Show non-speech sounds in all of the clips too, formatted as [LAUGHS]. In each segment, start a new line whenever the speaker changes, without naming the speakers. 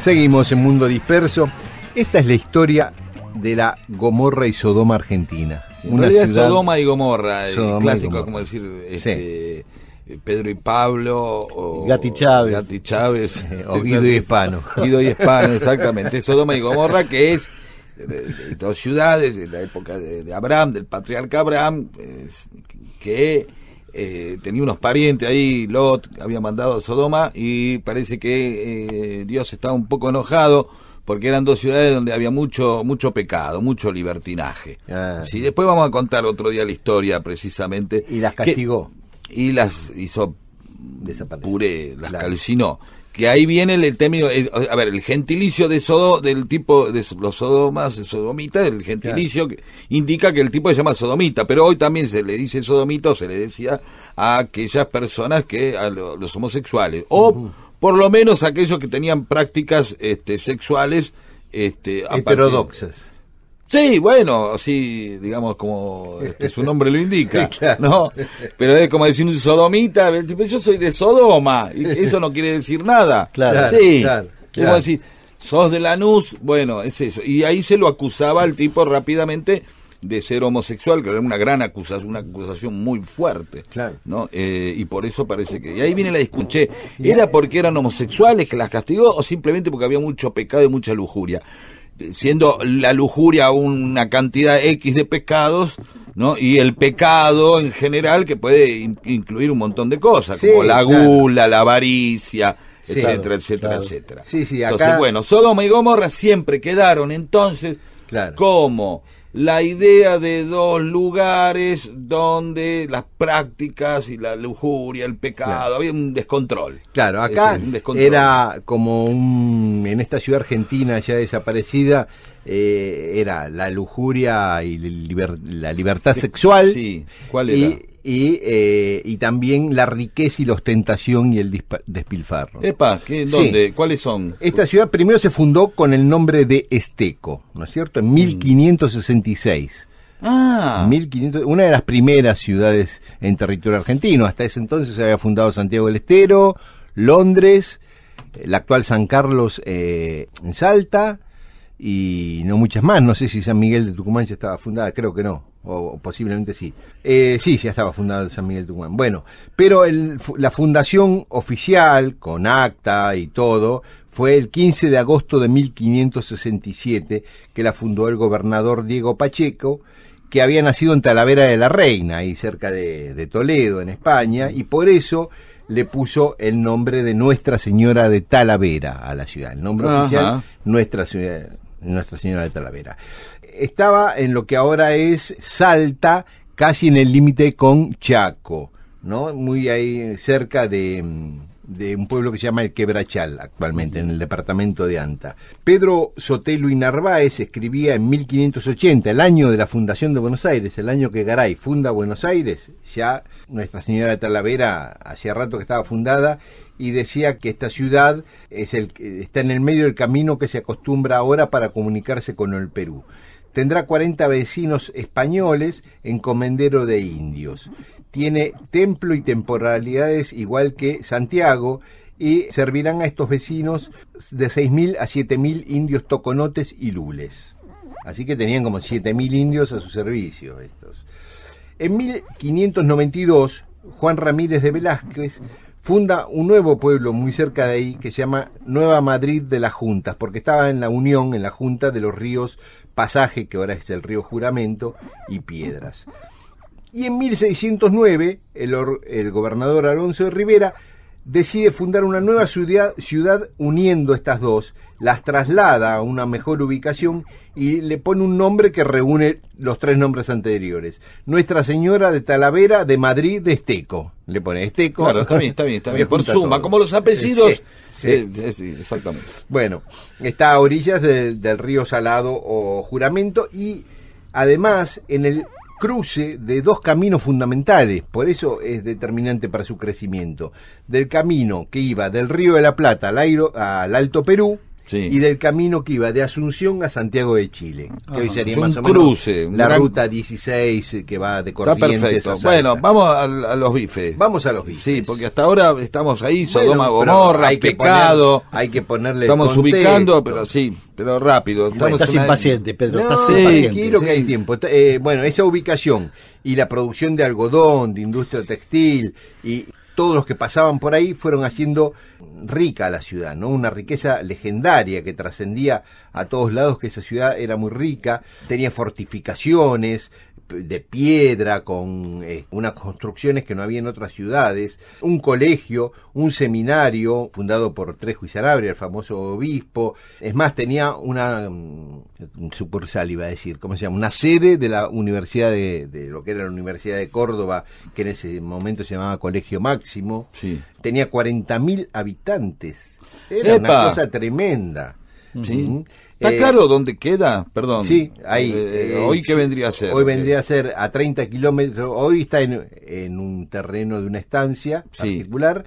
Seguimos en Mundo Disperso. Esta es la historia de la Gomorra y Sodoma argentina. una ciudad... Sodoma
y Gomorra, el clásico, como decir este, Pedro y Pablo, o Gati Chávez, Gati Chávez [LAUGHS] o Guido y Hispano. [LAUGHS] Guido y Hispano, exactamente. Sodoma y Gomorra, que es dos ciudades de la época de, Abraham, del patriarca Abraham, que eh, tenía unos parientes ahí, Lot había mandado a Sodoma y parece que eh, Dios estaba un poco enojado porque eran dos ciudades donde había mucho mucho pecado, mucho libertinaje. y ah. después vamos a contar otro día la historia precisamente. Y las castigó. y las hizo desaparecer. Puré, las calcinó que ahí viene el, término, eh, a ver, el gentilicio de sodo, del tipo de los sodomas, Sodomita, el gentilicio que indica que el tipo se llama sodomita, pero hoy también se le dice sodomito se le decía a aquellas personas que, a los homosexuales, o por lo menos aquellos que tenían prácticas este, sexuales este, heterodoxas. Sí, bueno, así, digamos, como este, su nombre lo indica, [LAUGHS] ¿no? Pero es como decir un sodomita, yo soy de Sodoma, y eso no quiere decir nada. Claro, sí. Claro, Decir, sos de Lanús, bueno, es eso. Y ahí se lo acusaba al tipo rápidamente de ser homosexual, que era una gran acusación, una acusación muy fuerte, claro. ¿no? Eh, y por eso parece que... Y ahí viene la escuché ¿Era porque eran homosexuales que las castigó o simplemente porque había mucho pecado y mucha lujuria? siendo la lujuria una cantidad X de pecados, ¿no? Y el pecado en general que puede incluir un montón de cosas, como la gula, la avaricia, etcétera, etcétera, etcétera. Sí, Entonces, bueno, Sodoma y Gomorra siempre quedaron entonces como la idea de dos lugares donde las prácticas y la lujuria, el pecado, había un descontrol.
Claro, acá era como un, en esta ciudad argentina ya desaparecida, eh, era la lujuria y la libertad sexual. Sí, ¿cuál era? y, eh, y también la riqueza y la ostentación y el despilfarro. Epa, ¿qué, ¿dónde?
¿Cuáles son? Esta
ciudad primero se fundó con el nombre de Esteco, ¿no es cierto? En 1566. Mm. Ah. 1500, una de las primeras ciudades en territorio argentino. Hasta ese entonces se había fundado Santiago del Estero, Londres, la actual San Carlos eh, en Salta y no muchas más. No sé si San Miguel de Tucumán ya estaba fundada, creo que no o, posiblemente sí. Eh, sí, ya estaba fundado San Miguel Tucumán. Bueno, pero el, la fundación oficial, con acta y todo, fue el 15 de agosto de 1567, que la fundó el gobernador Diego Pacheco, que había nacido en Talavera de la Reina, ahí cerca de, Toledo, en España, y por eso le puso el nombre de Nuestra Señora de Talavera a la ciudad. El nombre oficial, Nuestra Nuestra Señora de Talavera estaba en lo que ahora es Salta, casi en el límite con Chaco, ¿no? Muy ahí cerca de, mm, un pueblo que se llama El Quebrachal actualmente en el departamento de Anta. Pedro Sotelo y Narváez escribía en 1580, el año de la fundación de Buenos Aires, el año que Garay funda Buenos Aires, ya Nuestra Señora de Talavera hacía rato que estaba fundada y decía que esta ciudad está en el medio del camino que se acostumbra ahora para comunicarse con el Perú. Tendrá 40 vecinos españoles en Comendero de Indios. Tiene templo y temporalidades igual que Santiago y servirán a estos vecinos de 6.000 a 7.000 indios toconotes y lules. Así que tenían como 7.000 indios a su servicio estos. En 1592, Juan Ramírez de Velázquez funda un nuevo pueblo muy cerca de ahí que se llama Nueva Madrid de las Juntas, porque estaba en la unión, en la junta de los ríos Pasaje, que ahora es el río Juramento, y Piedras. Y en 1609, el, el gobernador Alonso de Rivera decide fundar una nueva ciudad, uniendo estas dos, las traslada a una mejor ubicación y le pone un nombre que reúne los tres nombres anteriores. Nuestra Señora de Talavera de Madrid de Esteco. Le pone Esteco. Claro, está bien, está bien, está bien. Por [LAUGHS] suma, como los apellidos. Sí, eh, eh, sí. exactamente. Bueno, está a orillas del río Salado o Juramento y además en el cruce de dos caminos fundamentales, por eso es determinante para su crecimiento, del camino que iba del Río de la Plata al, al Alto Perú, y del camino que iba de Asunción a Santiago de Chile. Que hoy sería más o menos cruce, la ruta 16 eh, que va de Corrientes Está perfecto.
Bueno, vamos a, los bifes. Vamos a los bifes. Sí, porque hasta ahora estamos ahí, Sodoma Gomorra, hay pecado. hay que ponerle Estamos ubicando, pero sí, pero rápido. Estamos estás impaciente, Pedro, estás impaciente. quiero que hay
tiempo. Eh, bueno, esa ubicación y la producción de algodón, de industria textil y todos los que pasaban por ahí fueron haciendo rica la ciudad, ¿no? Una riqueza legendaria que trascendía a todos lados, que esa ciudad era muy rica, tenía fortificaciones, de piedra, con eh, unas construcciones que no había en otras ciudades, un colegio, un seminario fundado por tres y el famoso obispo. Es más, tenía una mm, sucursal, iba a decir, ¿cómo se llama? Una sede de la Universidad de, de, lo que era la Universidad de Córdoba, que en ese momento se llamaba Colegio Max máximo, sí. tenía 40.000 habitantes. Era una cosa tremenda. ¿Mm? ¿Está eh, claro dónde queda?
Perdón. Sí, ahí. Eh, eh, ¿Hoy qué vendría a ser? Hoy vendría a
ser a 30 kilómetros. Hoy está en, un terreno de una estancia particular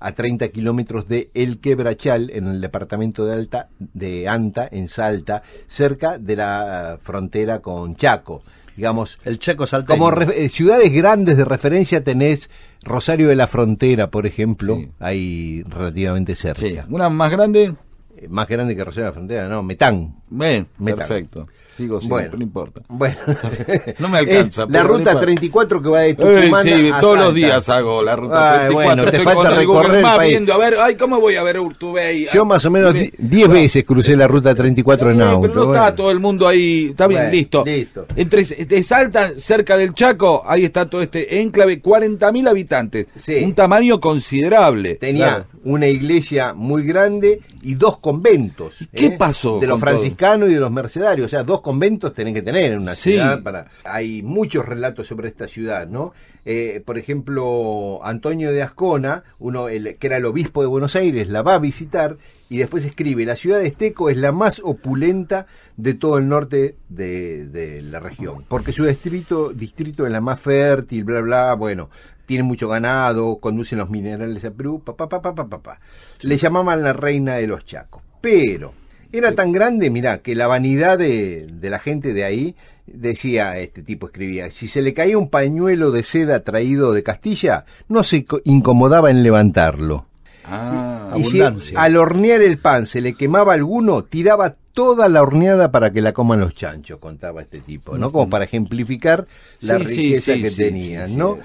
a 30 kilómetros de El Quebrachal, en el departamento de, Alta, de Anta, en Salta, cerca de la ah, frontera con Chaco digamos. El Como eh, ciudades grandes de referencia tenés Rosario de la Frontera, por ejemplo, ahí relativamente cerca. ¿Una más grande? Eh, más grande que Rosario de la Frontera, no, Metán. Metán. perfecto. Sigo bueno, no importa. Bueno, [LAUGHS] no me eh, alcanza. la ruta 34 que va de Tucumán. Eh, sí, todos los días hago la ruta 34. Bueno, te falta recorrer el
a ver, ay, ¿cómo voy a ver Urtubey?
Yo más o menos 10 veces crucé la ruta 34 en auto. Pero no está
todo el mundo ahí. Está bien, listo. Listo. Entre Salta, cerca del Chaco, ahí está todo este
enclave, 40.000 habitantes. Sí. Un tamaño considerable. Tenía una iglesia muy grande y dos conventos. ¿Qué ¿eh? pasó? De los franciscanos y de los mercedarios. O sea, dos conventos tienen que tener en una ciudad. Para, hay muchos relatos sobre esta ciudad, ¿no? Eh, por ejemplo, Antonio de Ascona, uno que era el obispo de Buenos Aires, la va a visitar y después escribe, la ciudad de Esteco es la más opulenta de todo el norte de, la región, porque su distrito, distrito es la más fértil, bla, bla, bueno, tiene mucho ganado, conducen los minerales a Perú, papá, papá, papá, papá. Le llamaban la reina de los chacos, pero era tan grande, mirá, que la vanidad de, la gente de ahí decía, este tipo escribía, si se le caía un pañuelo de seda traído de Castilla, no se incomodaba en levantarlo. Ah, y, Si al hornear el pan se le quemaba alguno, tiraba toda la horneada para que la coman los chanchos, contaba este tipo, ¿no? Como para ejemplificar la riqueza que tenían, ¿no?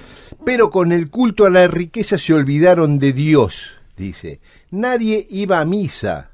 Pero con el culto a la riqueza se olvidaron de Dios, dice. Nadie iba a misa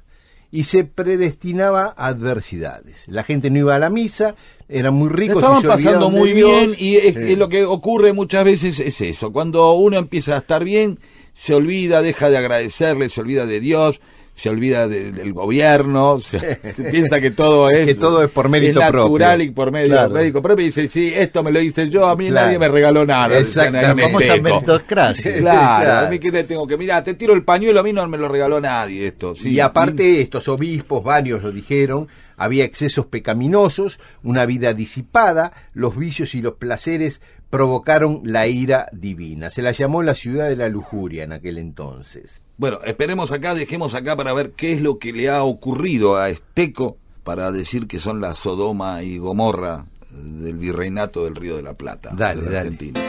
y se predestinaba a adversidades. La gente no iba a la misa, era muy rico Estaban pasando muy bien y lo
que ocurre muchas veces es eso. Cuando uno empieza a estar bien, se olvida, deja de agradecerle, se olvida de Dios, se olvida del gobierno, se, piensa que todo [LAUGHS] es, que todo es por mérito propio. y por mérito, propio. dice, sí, esto me lo hice yo, a mí nadie me
regaló nada. Exactamente. meritocracia. [LAUGHS] Claro, claro, a mí
que te tengo que, mira, te tiro el pañuelo, a mí no me lo regaló
nadie esto. Y aparte, estos obispos, varios lo dijeron, había excesos pecaminosos, una vida disipada, los vicios y los placeres provocaron la ira divina. Se la llamó la ciudad de la lujuria en aquel entonces.
Bueno, esperemos acá, dejemos acá para ver qué es lo que le ha ocurrido a Esteco para decir que son la Sodoma y Gomorra del virreinato del Río de la Plata. Dale, Argentina.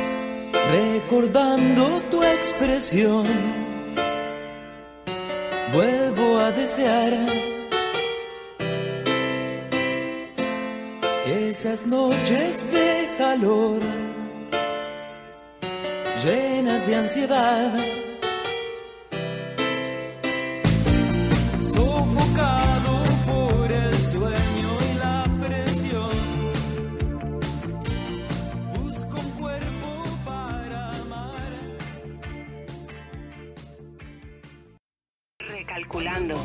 Recordando tu expresión, vuelvo a desear esas noches de calor, llenas de ansiedad, sofocado por el sueño y la presión. Busco un cuerpo para amar.
Recalculando.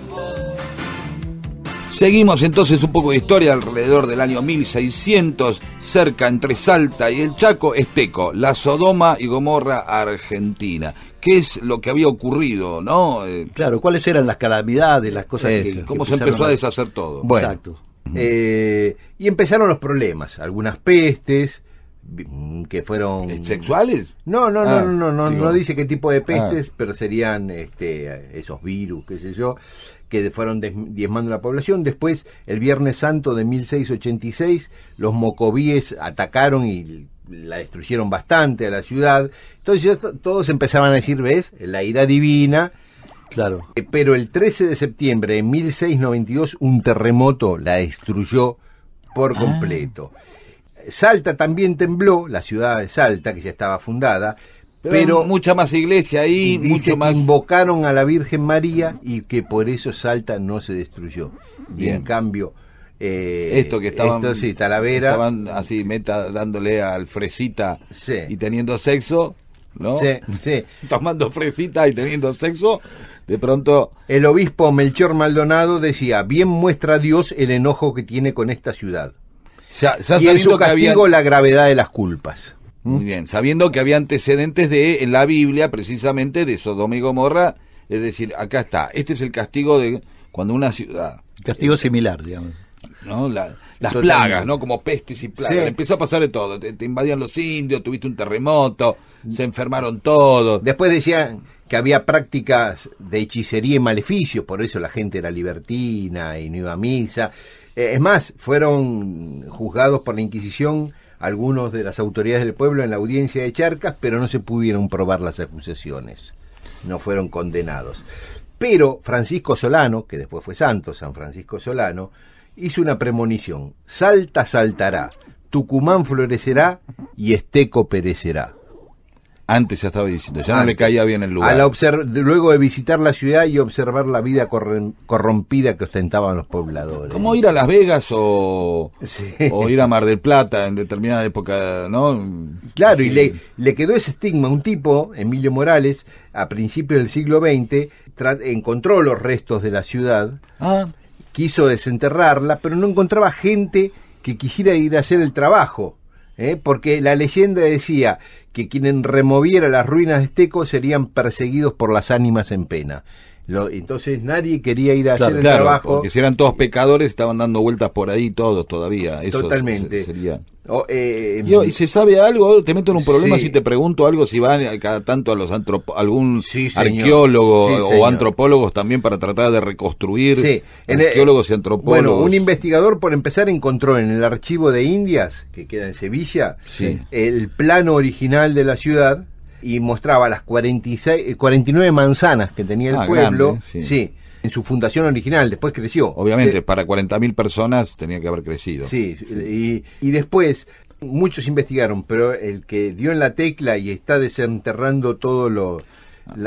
Seguimos entonces un poco de historia alrededor del año 1600, cerca entre Salta y el Chaco, Esteco, la Sodoma y Gomorra Argentina. ¿Qué es lo que había ocurrido, no? Eh, claro,
¿cuáles eran las calamidades, las cosas que, ¿Cómo se empezó a deshacer todo? Exacto. Eh, y empezaron los problemas, algunas pestes, Mm, que fueron eh, sexuales ah, no no no no no no, dice qué tipo de ah. pestes pero serían este esos virus qué sé yo que fueron diezmando la población después el viernes santo de 1686 los mocovíes atacaron y la destruyeron bastante a la ciudad entonces todos empezaban a decir ves la ira divina claro eh, pero el 13 de septiembre de 1692 un terremoto la destruyó por ah. completo Salta también tembló, la ciudad de Salta, que ya estaba fundada, pero, mucha más iglesia ahí, mucho más... invocaron a la Virgen María y que por eso Salta no se destruyó. Y en cambio, eh, esto que estaban, así meta dándole al fresita y teniendo sexo, ¿no? Sí, sí. [LAUGHS] Tomando fresita y teniendo sexo, de pronto. El obispo Melchor Maldonado decía: bien muestra a Dios el enojo que tiene con esta ciudad
y castigo la gravedad
de las culpas. ¿Mm?
Muy bien, sabiendo que había antecedentes de en la Biblia precisamente de Sodoma y Gomorra, es decir, acá está, este es el castigo de cuando una ciudad castigo eh, similar, digamos. ¿no? las plagas, ¿no? Como pestes y plagas. Empezó a pasar de todo. Te, invadían los indios, tuviste un terremoto,
se enfermaron todos. Después decían que había prácticas de hechicería y maleficio, por eso la gente era libertina y no iba a misa. Eh, es más, fueron juzgados por la Inquisición algunos de las autoridades del pueblo en la audiencia de Charcas, pero no se pudieron probar las acusaciones. No fueron condenados. Pero Francisco Solano, que después fue santo, San Francisco Solano, hizo una premonición. Salta saltará, Tucumán florecerá y Esteco perecerá
antes ya estaba diciendo, ya no le caía bien el lugar. A la
luego de visitar la ciudad y observar la vida corrompida que ostentaban los pobladores.
Como ir a Las Vegas o,
ir a Mar del Plata en determinada época, ¿no? Claro, y le, le quedó ese estigma. Un tipo, Emilio Morales, a principios del siglo XX, encontró los restos de la ciudad, ah. quiso desenterrarla, pero no encontraba gente que quisiera ir a hacer el trabajo ¿eh? porque la leyenda decía que quien removiera las ruinas de Esteco serían perseguidos por las ánimas en pena. entonces nadie quería ir a hacer el trabajo. Porque
si eran todos pecadores, estaban dando vueltas por ahí todos todavía. Totalmente. Sería...
Eh, em, y se
sabe algo, te meto en un problema si te pregunto algo, si van cada tanto a los algún arqueólogo o antropólogos también para tratar de reconstruir arqueólogos y antropólogos. Bueno, un
investigador por empezar encontró en el archivo de Indias, que queda en Sevilla, el plano original de la ciudad y mostraba las 46, 49 manzanas que tenía el ah, pueblo. sí en su fundación original, después creció. Obviamente, para 40.000 personas tenía que haber crecido. Sí, y, y después muchos investigaron, pero el que dio en la tecla y está desenterrando todo lo...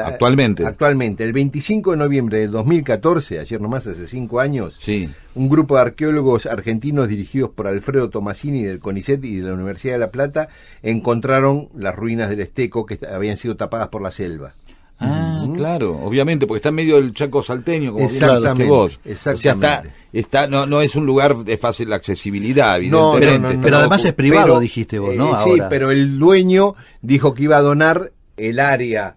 actualmente. Actualmente, el 25 de noviembre de 2014, ayer nomás hace cinco años, sí. un grupo de arqueólogos argentinos dirigidos por Alfredo Tomasini del CONICET y de la Universidad de La Plata encontraron las ruinas del Esteco que habían sido tapadas por la selva.
Ah claro, obviamente, porque está en medio del chaco salteño, como exactamente, vos. Exactamente. O sea, está, está, no, es un lugar de fácil accesibilidad, evidentemente. pero además es privado, dijiste vos, eh, ¿no? Sí, pero
el dueño dijo que iba a donar el área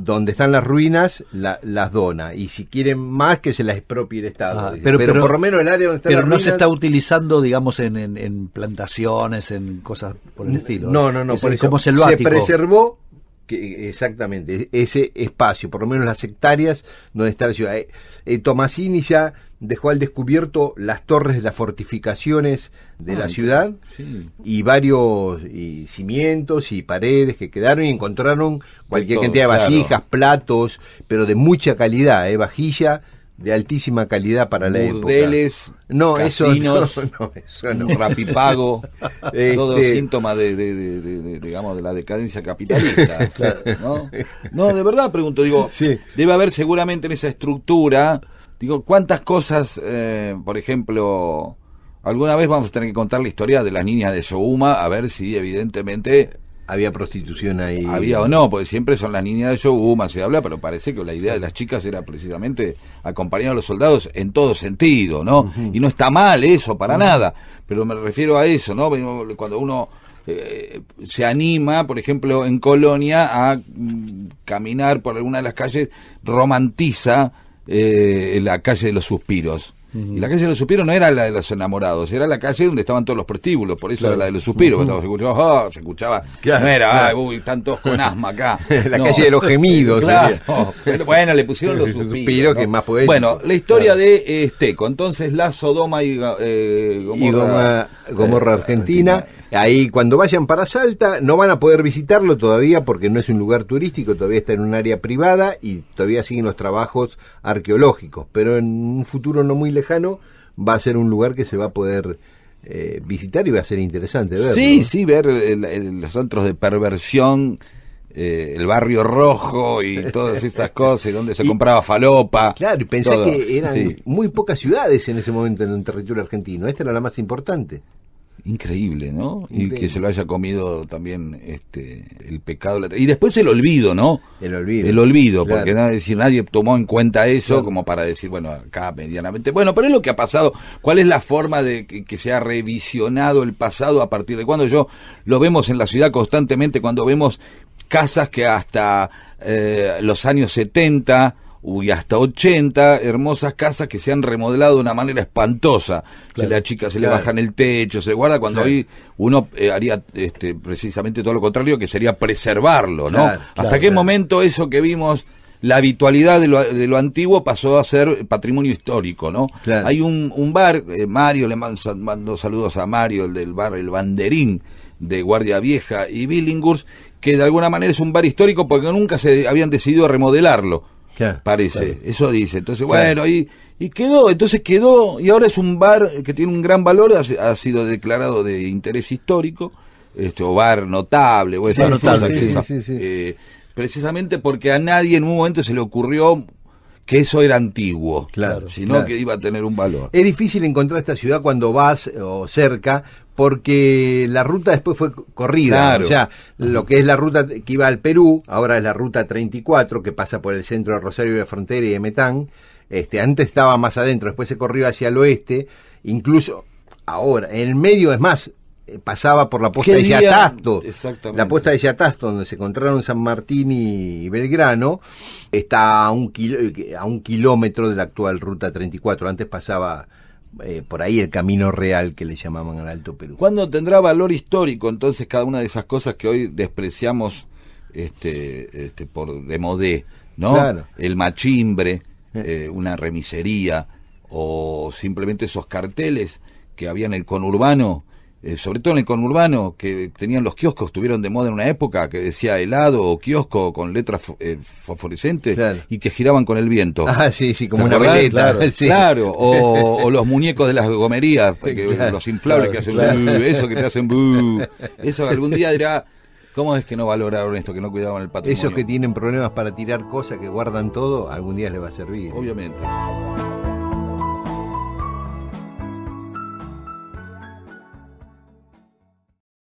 donde están las ruinas las dona y si quieren más que se las expropie el Estado. Ah, pero, por lo menos el área donde están pero no se está utilizando, digamos, en, plantaciones, en cosas por el estilo. No, ¿eh? no, no. por eso, se preservó exactamente, e-, ese espacio, por lo menos las hectáreas donde está la ciudad. Eh, eh, Tomasini ya dejó al descubierto las torres de las fortificaciones de la ciudad y varios cimientos y paredes que quedaron y encontraron cualquier cantidad de vasijas, platos, pero de mucha calidad, eh, vajilla de altísima calidad para la época. No, casinos, [LAUGHS] eso no, Rapipago, [LAUGHS] este todo
de, digamos, de la decadencia capitalista. [LAUGHS] ¿no? de verdad pregunto, digo, debe haber seguramente en esa estructura, digo, cuántas cosas, eh, por ejemplo, alguna vez vamos a tener que contar la historia de las niñas de Shouma, a ver si evidentemente había prostitución ahí. Había o no, porque siempre son las niñas de más se habla, pero parece que la idea de las chicas era precisamente acompañar a los soldados en todo sentido, ¿no? Y no está mal eso, para nada, pero me refiero a eso, ¿no? Cuando uno eh, se anima, por ejemplo, en Colonia a mm, caminar por alguna de las calles, romantiza eh, la calle de los suspiros. Y la calle de los suspiros no era la de los enamorados, era la calle donde estaban todos los prostíbulos, por eso era la de los suspiros. Se escuchaba, ah, se escuchaba era, ah, uy, con asma acá. [LAUGHS] la calle de los gemidos. [LAUGHS] bueno, le
pusieron los [LAUGHS] suspiros. que más poético. Bueno, la historia
de Esteco, eh, entonces la Sodoma y, eh, Gomorra,
eh, Gomorra, Argentina Ahí cuando vayan para Salta no van a poder visitarlo todavía porque no es un lugar turístico, todavía está en un área privada y todavía siguen los trabajos arqueológicos, pero en un futuro no muy lejano va a ser un lugar que se va a poder eh, visitar y va a ser interesante verlo. Sí,
sí, ver los centros de perversión. Eh, el barrio rojo y [LAUGHS] todas esas cosas, y donde se compraba falopa. Claro, pensé que eran
muy pocas ciudades en ese momento en el territorio argentino. Esta era la más importante.
Increíble,
¿no? Y que
se lo haya comido también este el pecado. Y después el olvido, ¿no? El olvido. El olvido, porque nadie, nadie tomó en cuenta eso como para decir, bueno, acá medianamente. Bueno, pero es lo que ha pasado. ¿Cuál es la forma de que, se ha revisionado el pasado a partir de cuando yo lo vemos en la ciudad constantemente, cuando vemos casas que hasta eh, los años 70 y hasta 80 hermosas casas que se han remodelado de una manera espantosa. se le achica, se le bajan el techo, se guarda, cuando hoy uno eh, haría este, precisamente todo lo contrario, que sería preservarlo, ¿no? ¿Hasta qué momento eso que vimos, la habitualidad de lo, antiguo pasó a ser patrimonio histórico, ¿no? Hay un, bar, eh, Mario, le mando, saludos a Mario, el del bar El Banderín, de Guardia Vieja y Billinghurst, que de alguna manera es un bar histórico porque nunca se habían decidido remodelarlo parece. Eso dice. Entonces, bueno, y, y quedó, entonces quedó, y ahora es un bar que tiene un gran valor, ha, sido declarado de interés histórico, este, o bar notable, o esa eh, precisamente porque a nadie en un momento se le ocurrió que eso era antiguo, claro, sino que iba a tener un valor.
Es difícil encontrar esta ciudad cuando vas o cerca, porque la ruta después fue corrida. O sea, lo que es la ruta que iba al Perú, ahora es la ruta 34, que pasa por el centro de Rosario de la Frontera y de Metán. Este, antes estaba más adentro, después se corrió hacia el oeste, incluso ahora, en el medio es más, eh, pasaba por la puesta de Yatasto, la puesta de Yatasto donde se encontraron San Martín y Belgrano, está a un, a un kilómetro de la actual ruta 34, antes pasaba eh, por ahí el camino real que le llamaban al Alto Perú.
¿Cuándo tendrá valor histórico entonces cada una de esas cosas que hoy despreciamos este, este por de modé, ¿no? El machimbre, eh. una remisería o simplemente esos carteles que había en el conurbano eh, sobre todo en el conurbano, que tenían los kioscos, estuvieron de moda en una época, que decía helado o kiosco con letras eh, fosforescentes y que giraban con el viento. Ah, sí, sí, como una veleta. Claro, [LAUGHS] [LAUGHS] O, los muñecos de las gomerías, los inflables que hacen eso que te hacen Eso algún día dirá,
¿cómo es que no valoraron esto, que no cuidaban el patrimonio? Esos que tienen problemas para tirar cosas, que guardan todo, algún día les va a servir. Obviamente.